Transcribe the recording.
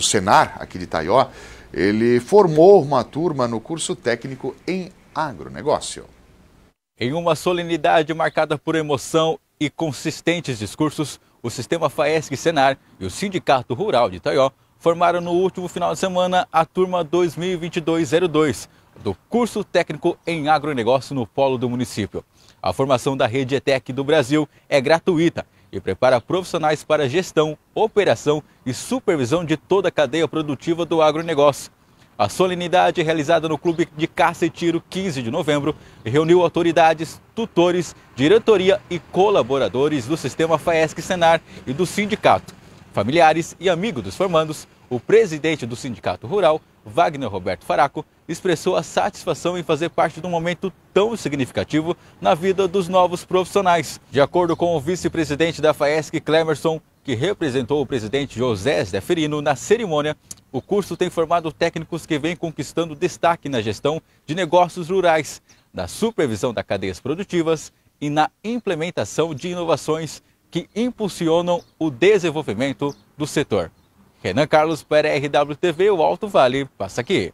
do Senar, aqui de Itaió, ele formou uma turma no curso técnico em agronegócio. Em uma solenidade marcada por emoção e consistentes discursos, o Sistema FAESC Senar e o Sindicato Rural de Itaió formaram no último final de semana a turma 202202 do curso técnico em agronegócio no polo do município. A formação da rede ETEC do Brasil é gratuita e prepara profissionais para gestão, operação e supervisão de toda a cadeia produtiva do agronegócio. A solenidade realizada no Clube de Caça e Tiro 15 de novembro reuniu autoridades, tutores, diretoria e colaboradores do sistema FAESC-Senar e do sindicato. Familiares e amigos dos formandos, o presidente do Sindicato Rural, Wagner Roberto Faraco expressou a satisfação em fazer parte de um momento tão significativo na vida dos novos profissionais. De acordo com o vice-presidente da FAESC, Clemerson, que representou o presidente José Zeferino na cerimônia, o curso tem formado técnicos que vêm conquistando destaque na gestão de negócios rurais, na supervisão das cadeias produtivas e na implementação de inovações que impulsionam o desenvolvimento do setor. Renan Carlos para RWTV, o Alto Vale passa aqui.